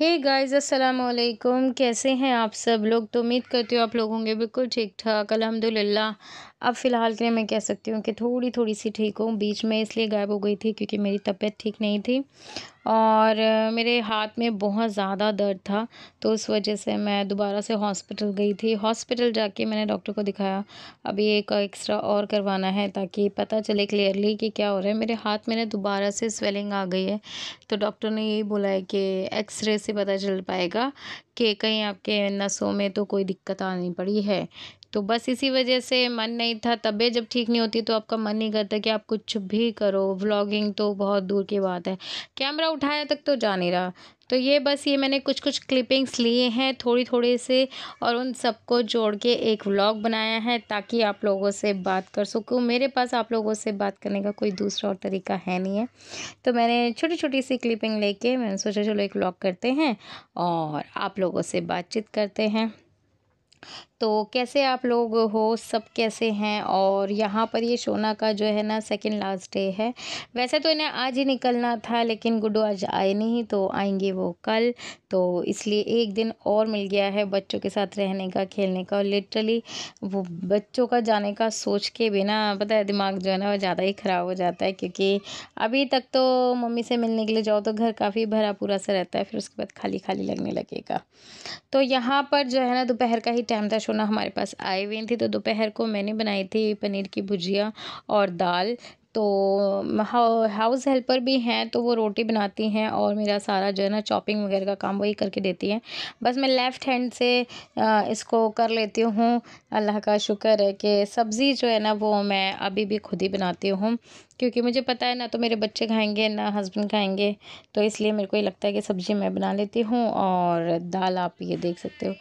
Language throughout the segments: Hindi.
हे गाइस अस्सलाम वालेकुम कैसे हैं आप सब लोग तो उम्मीद करती हूँ आप लोग होंगे बिल्कुल ठीक ठाक अलहमदिल्ला अब फ़िलहाल के लिए मैं कह सकती हूँ कि थोड़ी थोड़ी सी ठीक हूँ बीच में इसलिए गायब हो गई थी क्योंकि मेरी तबीयत ठीक नहीं थी और मेरे हाथ में बहुत ज़्यादा दर्द था तो उस वजह से मैं दोबारा से हॉस्पिटल गई थी हॉस्पिटल जाके मैंने डॉक्टर को दिखाया अभी एक एक्स्ट्रा और करवाना है ताकि पता चले क्लियरली कि क्या हो रहा है मेरे हाथ में ना दोबारा से स्वेलिंग आ गई है तो डॉक्टर ने यही बोला है कि एक्सरे से पता चल पाएगा कि कहीं आपके नसों में तो कोई दिक्कत आनी पड़ी है तो बस इसी वजह से मन नहीं था तबीयत जब ठीक नहीं होती तो आपका मन नहीं करता कि आप कुछ भी करो व्लॉगिंग तो बहुत दूर की बात है कैमरा उठाया तक तो जा नहीं रहा तो ये बस ये मैंने कुछ कुछ क्लिपिंग्स लिए हैं थोड़ी थोड़ी से और उन सबको जोड़ के एक व्लॉग बनाया है ताकि आप लोगों से बात कर सकूँ मेरे पास आप लोगों से बात करने का कोई दूसरा और तरीका है नहीं है तो मैंने छोटी छोटी सी क्लिपिंग लेके मैंने सोचा चलो एक व्लॉग करते हैं और आप लोगों से बातचीत करते हैं तो कैसे आप लोग हो सब कैसे हैं और यहाँ पर ये सोना का जो है ना सेकंड लास्ट डे है वैसे तो इन्हें आज ही निकलना था लेकिन गुड्डू आज आए नहीं तो आएंगे वो कल तो इसलिए एक दिन और मिल गया है बच्चों के साथ रहने का खेलने का और लिटरली वो बच्चों का जाने का सोच के बिना पता है दिमाग जो है ना वो ज़्यादा ही ख़राब हो जाता है क्योंकि अभी तक तो मम्मी से मिलने के लिए जाओ तो घर काफ़ी भरा पूरा सा रहता है फिर उसके बाद खाली खाली लगने लगेगा तो यहाँ पर जो है ना दोपहर का ही टाइम था ना हमारे पास आई हुई थी तो दोपहर को मैंने बनाई थी पनीर की भुजिया और दाल तो हाउस हेल्पर भी हैं तो वो रोटी बनाती हैं और मेरा सारा जो है ना चॉपिंग वगैरह का काम वही करके देती हैं बस मैं लेफ़्ट हैंड से इसको कर लेती हूँ अल्लाह का शुक्र है कि सब्ज़ी जो है ना वो मैं अभी भी खुद ही बनाती हूँ क्योंकि मुझे पता है ना तो मेरे बच्चे खाएंगे ना हस्बैंड खाएंगे तो इसलिए मेरे को ये लगता है कि सब्ज़ी मैं बना लेती हूँ और दाल आप ये देख सकते हो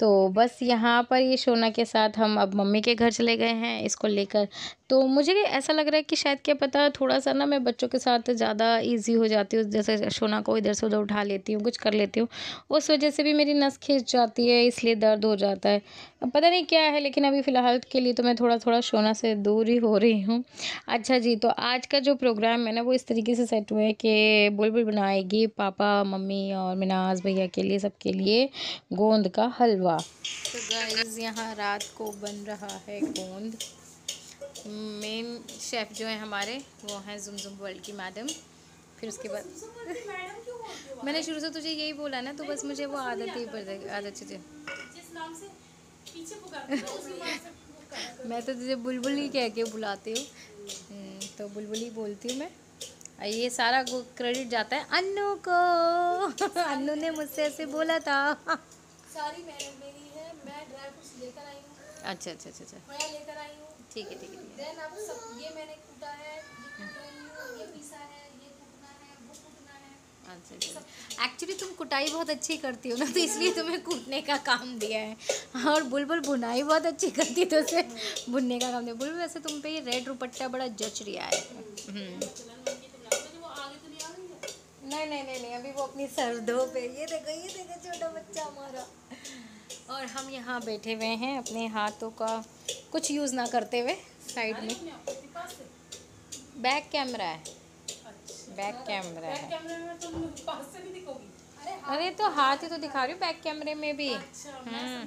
तो बस यहाँ पर ये शोना के साथ हम अब मम्मी के घर चले गए हैं इसको लेकर तो मुझे ऐसा लग रहा है कि शायद क्या पता थोड़ा सा ना मैं बच्चों के साथ ज़्यादा ईजी हो जाती हूँ जैसे सोना को इधर से उधर उठा लेती हूँ कुछ कर लेती हूँ उस वजह से भी मेरी नस खींच जाती है इसलिए दर्द हो जाता है पता नहीं क्या है लेकिन अभी फ़िलहाल के लिए तो मैं थोड़ा थोड़ा सोना से दूर ही हो रही हूँ अच्छा जी तो आज का जो प्रोग्राम है ना वो इस तरीके से सेट हुआ है कि बुलबुल बनाएगी पापा मम्मी और मिनाज भैया के लिए सबके लिए गोंद का हलवा तो गाइस यहाँ रात को बन रहा है गोंद मेन शेफ़ जो हैं हमारे वो हैं जुमजुम वर्ल्ड की मैडम फिर उसके बाद मैंने शुरू से तुझे यही बोला ना तो बस मुझे वो आदत ही पड़ आदत चुझे मैं तो तुझे बुलबुल ही कह के बुलाती हूँ हम्म, तो बुलबुल ही बोलती हूँ मैं ये सारा क्रेडिट जाता है अन्नू को अन्नू ने मुझसे ऐसे बोला था सारी मेरी है मैं ड्राई फ्रूट्स लेकर आई हूँ अच्छा अच्छा अच्छा अच्छा लेकर आई हूँ ठीक है ठीक है देन अब सब ये मैंने कूटा है अच्छा एक्चुअली तुम कुटाई बहुत अच्छी करती हो ना तो इसलिए तुम्हें कूटने का काम दिया है और बुलबुल बुनाई बहुत अच्छी करती तो उसे बुनने का काम दिया बुलबुल वैसे तुम पे रेड रुपट्टा बड़ा जच रहा है हम्म। नहीं नहीं नहीं नहीं अभी वो अपनी सरदों पे ये देखो ये देखो छोटा बच्चा हमारा और हम यहाँ बैठे हुए हैं अपने हाथों का कुछ यूज़ ना करते हुए साइड में बैक कैमरा है बैक कैमरा है अरे तो हाथ ही तो दिखा रही हूँ बैक कैमरे में भी हम्म।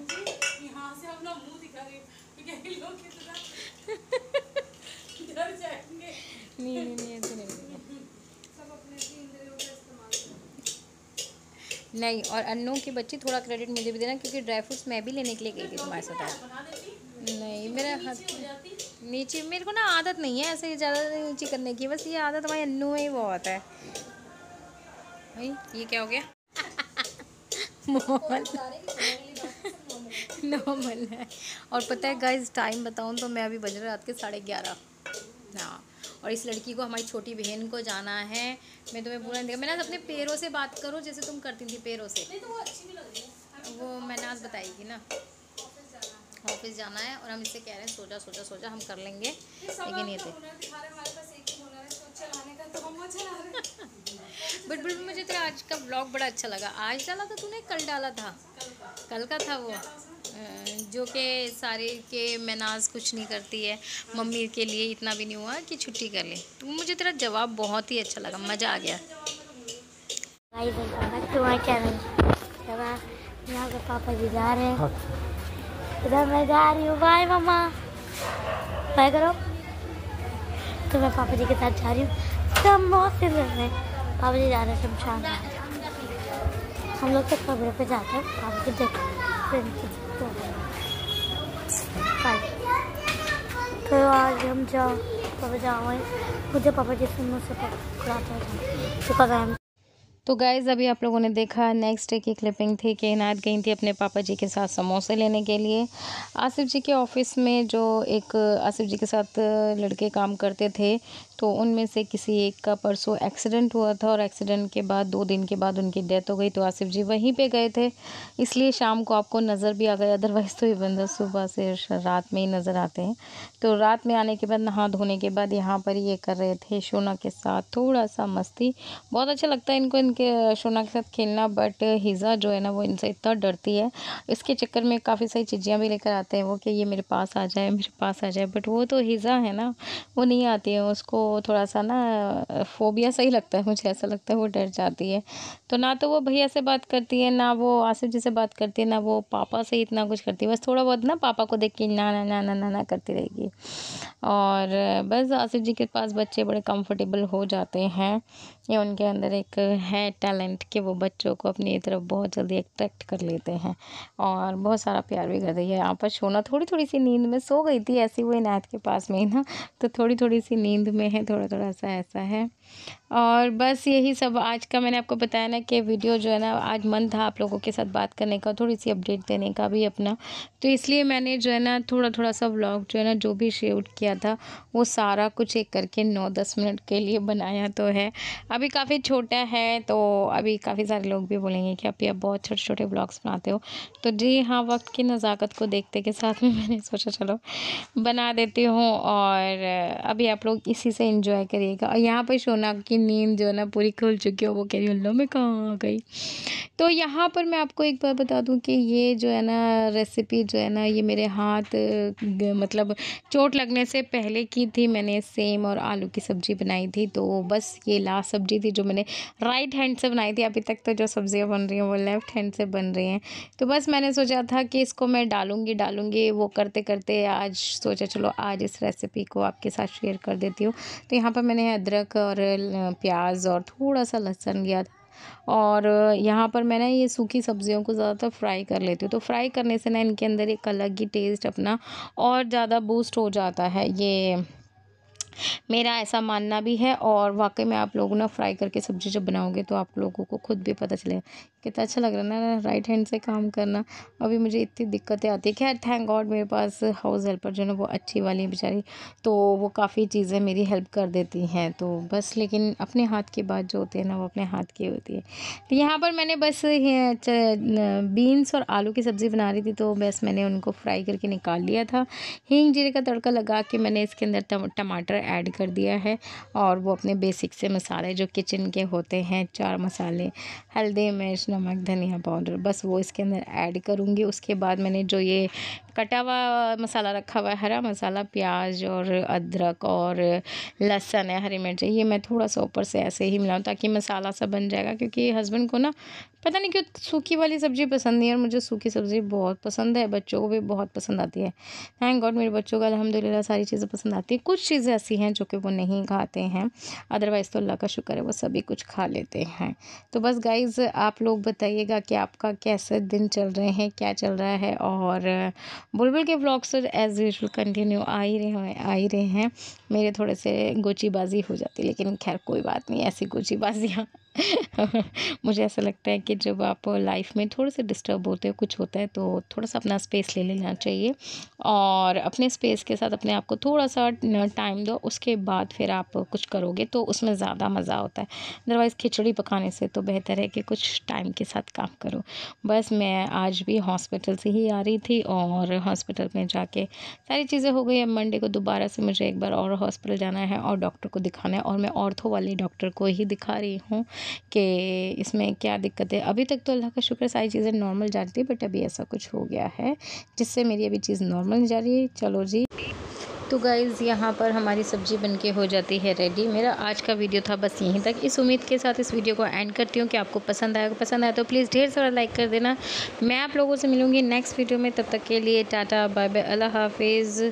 नहीं नहीं नहीं नहीं नहीं और अन्नू की बच्ची थोड़ा क्रेडिट मुझे भी देना क्योंकि ड्राई फ्रूट्स मैं भी लेने के लिए गई थी तुम्हारे साथ नहीं मेरा हाथ नीचे मेरे को ना आदत नहीं है ऐसे ज़्यादा नीचे करने की बस ये आदत हमारे अन्नू में ही बहुत है भाई ये क्या हो गया मोहन नॉर्मल है और पता है गाइज टाइम बताऊँ तो मैं अभी बज रहा रात के साढ़े ग्यारह हाँ और इस लड़की को हमारी छोटी बहन को जाना है मैं तुम्हें पूरा देखा मैं ना अपने पैरों से बात करूँ जैसे तुम करती थी पैरों से तो वो आज बताई बताएगी ना ऑफिस जाना है और हम इससे कह रहे हैं सोचा सोचा सोचा हम कर लेंगे लेकिन ये थे तो- तो बट बिल्कुल मुझे तेरा तो आज का ब्लॉग बड़ा अच्छा लगा आज डाला था तूने कल डाला था कल का था वो जो कि सारे के मनाज कुछ नहीं करती है मम्मी के लिए इतना भी नहीं हुआ कि छुट्टी कर ले तो मुझे तेरा जवाब बहुत ही अच्छा लगा मज़ा आ गया पापा जी जा रहे हैं इधर मैं जा रही हूँ बाय मम्मा बाय करो तो मैं पापा जी के साथ जा रही हूँ सब में पापा जी जा रहे हैं शमशान हम लोग तो कमरे पे जाते हैं पापा जी देख तो आज हम जाओ पापा जाओ मुझे पापा जी से मुझसे पकड़ाते तो गाइज़ अभी आप लोगों ने देखा नेक्स्ट डे की क्लिपिंग थी कि इनायत गई थी अपने पापा जी के साथ समोसे लेने के लिए आसिफ जी के ऑफ़िस में जो एक आसिफ जी के साथ लड़के काम करते थे तो उनमें से किसी एक का परसों एक्सीडेंट हुआ था और एक्सीडेंट के बाद दो दिन के बाद उनकी डेथ हो गई तो आसिफ जी वहीं पे गए थे इसलिए शाम को आपको नज़र भी आ गए अदरवाइज़ तो ये बंदा सुबह से रात में ही नज़र आते हैं तो रात में आने के बाद नहा धोने के बाद यहाँ पर ये कर रहे थे शोना के साथ थोड़ा सा मस्ती बहुत अच्छा लगता है इनको इनके शोना के साथ खेलना बट हिज़ा जो है ना वो इनसे इतना डरती है इसके चक्कर में काफ़ी सारी चीज़ियाँ भी लेकर आते हैं वो कि ये मेरे पास आ जाए मेरे पास आ जाए बट वो तो हिज़ा है ना वो नहीं आती है उसको वो थोड़ा सा ना फोबिया सही लगता है मुझे ऐसा लगता है वो डर जाती है तो ना तो वो भैया से बात करती है ना वो आसिफ जी से बात करती है ना वो पापा से इतना कुछ करती है बस थोड़ा बहुत ना पापा को देख के ना ना ना ना ना ना करती रहेगी और बस आसिफ जी के पास बच्चे बड़े कंफर्टेबल हो जाते हैं ये उनके अंदर एक है टैलेंट कि वो बच्चों को अपनी तरफ बहुत जल्दी अट्रैक्ट कर लेते हैं और बहुत सारा प्यार भी करते हैं यहाँ पर सोना थोड़ी थोड़ी सी नींद में सो गई थी ऐसी वो इनायत के पास में ही ना तो थोड़ी थोड़ी सी नींद में है थोड़ा थोड़ा सा ऐसा है और बस यही सब आज का मैंने आपको बताया ना कि वीडियो जो है ना आज मन था आप लोगों के साथ बात करने का थोड़ी सी अपडेट देने का भी अपना तो इसलिए मैंने जो है ना थोड़ा थोड़ा सा व्लॉग जो है ना जो भी शेयर किया था वो सारा कुछ एक करके नौ दस मिनट के लिए बनाया तो है अभी काफ़ी छोटा है तो अभी काफ़ी सारे लोग भी बोलेंगे कि आप आप बहुत छोटे छोटे ब्लॉग्स बनाते हो तो जी हाँ वक्त की नज़ाकत को देखते के साथ में मैंने सोचा चलो बना देती हूँ और अभी आप लोग इसी से इंजॉय करिएगा और यहाँ पर शो सोना की नींद जो है ना पूरी खुल चुकी हो वो कह रही अल्लाह मैं कहाँ आ गई तो यहाँ पर मैं आपको एक बार बता दूँ कि ये जो है ना रेसिपी जो है ना ये मेरे हाथ मतलब चोट लगने से पहले की थी मैंने सेम और आलू की सब्ज़ी बनाई थी तो बस ये लास्ट सब्ज़ी थी जो मैंने राइट हैंड से बनाई थी अभी तक तो जो सब्ज़ियाँ बन रही हैं वो लेफ़्ट हैंड से बन रही हैं तो बस मैंने सोचा था कि इसको मैं डालूँगी डालूँगी वो करते करते आज सोचा चलो आज इस रेसिपी को आपके साथ शेयर कर देती हूँ तो यहाँ पर मैंने अदरक और प्याज और थोड़ा सा लहसुन लिया था और यहाँ पर मैं ना ये सूखी सब्जियों को ज़्यादातर फ्राई कर लेती हूँ तो फ्राई करने से ना इनके अंदर एक अलग ही टेस्ट अपना और ज़्यादा बूस्ट हो जाता है ये मेरा ऐसा मानना भी है और वाकई में आप लोगों ना फ्राई करके सब्ज़ी जब बनाओगे तो आप लोगों को खुद भी पता चलेगा कितना अच्छा लग रहा है ना राइट हैंड से काम करना अभी मुझे इतनी दिक्कतें आती है खैर थैंक गॉड मेरे पास हाउस हेल्पर जो है वो अच्छी वाली बेचारी तो वो काफ़ी चीज़ें मेरी हेल्प कर देती हैं तो बस लेकिन अपने हाथ की बात जो होती है ना वो अपने हाथ की होती है तो यहाँ पर मैंने बस बीन्स और आलू की सब्ज़ी बना रही थी तो बस मैंने उनको फ्राई करके निकाल लिया था हींग जीरे का तड़का लगा के मैंने इसके अंदर टमाटर ऐड कर दिया है और वो अपने बेसिक से मसाले जो किचन के होते हैं चार मसाले हल्दी मिर्च नमक धनिया पाउडर बस वो इसके अंदर ऐड करूँगी उसके बाद मैंने जो ये कटा हुआ मसाला रखा हुआ है हरा मसाला प्याज और अदरक और लहसन है हरी मिर्च ये मैं थोड़ा सा ऊपर से ऐसे ही मिलाऊँ ताकि मसाला सा बन जाएगा क्योंकि हस्बैंड को ना पता नहीं क्यों सूखी वाली सब्ज़ी पसंद नहीं है और मुझे सूखी सब्ज़ी बहुत पसंद है बच्चों को भी बहुत पसंद आती है थैंक गॉड मेरे बच्चों को अलहमदिल्ला सारी चीज़ें पसंद आती हैं कुछ चीज़ें ऐसी हैं जो कि वो नहीं खाते हैं अदरवाइज़ तो अल्लाह का शुक्र है वो सभी कुछ खा लेते हैं तो बस गाइज़ आप लोग बताइएगा कि आपका कैसे दिन चल रहे हैं क्या चल रहा है और बुलबुल के ब्लॉग से एज़ यूजल कंटिन्यू आ ही रहे हैं आ ही रहे हैं मेरे थोड़े से गोचीबाजी हो जाती लेकिन खैर कोई बात नहीं ऐसी गोचीबाजियाँ मुझे ऐसा लगता है कि जब आप लाइफ में थोड़े से डिस्टर्ब होते हो कुछ होता है तो थोड़ा सा अपना स्पेस ले लेना चाहिए और अपने स्पेस के साथ अपने आप को थोड़ा सा टाइम दो उसके बाद फिर आप कुछ करोगे तो उसमें ज़्यादा मज़ा होता है अदरवाइज़ खिचड़ी पकाने से तो बेहतर है कि कुछ टाइम के साथ काम करो बस मैं आज भी हॉस्पिटल से ही आ रही थी और हॉस्पिटल में जाके सारी चीज़ें हो गई अब मंडे को दोबारा से मुझे एक बार और हॉस्पिटल जाना है और डॉक्टर को दिखाना है और मैं ऑर्थो वाले डॉक्टर को ही दिखा रही हूँ कि इसमें क्या दिक्कत है अभी तक तो अल्लाह का शुक्र सारी चीज़ें नॉर्मल जा रही थी बट अभी ऐसा कुछ हो गया है जिससे मेरी अभी चीज़ नॉर्मल जा रही है चलो जी तो गाइज़ यहाँ पर हमारी सब्ज़ी बनके हो जाती है रेडी मेरा आज का वीडियो था बस यहीं तक इस उम्मीद के साथ इस वीडियो को एंड करती हूँ कि आपको पसंद आएगा पसंद आया तो प्लीज़ ढेर सारा लाइक कर देना मैं आप लोगों से मिलूँगी नेक्स्ट वीडियो में तब तक के लिए टाटा बाय बाय अल्लाह हाफिज़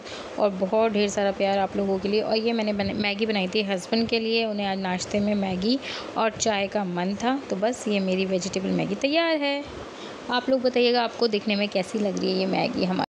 और बहुत ढेर सारा प्यार आप लोगों के लिए और ये मैंने मैगी बनाई थी हस्बैंड के लिए उन्हें आज नाश्ते में मैगी और चाय का मन था तो बस ये मेरी वेजिटेबल मैगी तैयार है आप लोग बताइएगा आपको देखने में कैसी लग रही है ये मैगी हमारी